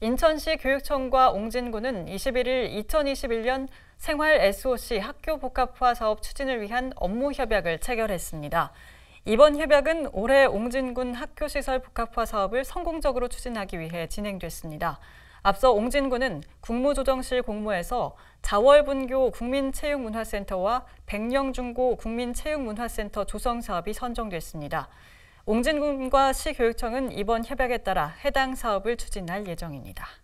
인천시 교육청과 옹진군은 21일 2021년 생활 SOC 학교 복합화 사업 추진을 위한 업무 협약을 체결했습니다. 이번 협약은 올해 옹진군 학교 시설 복합화 사업을 성공적으로 추진하기 위해 진행됐습니다. 앞서 옹진군은 국무조정실 공모에서 자월분교 국민체육문화센터와 백령중고 국민체육문화센터 조성 사업이 선정됐습니다. 옹진군과 시교육청은 이번 협약에 따라 해당 사업을 추진할 예정입니다.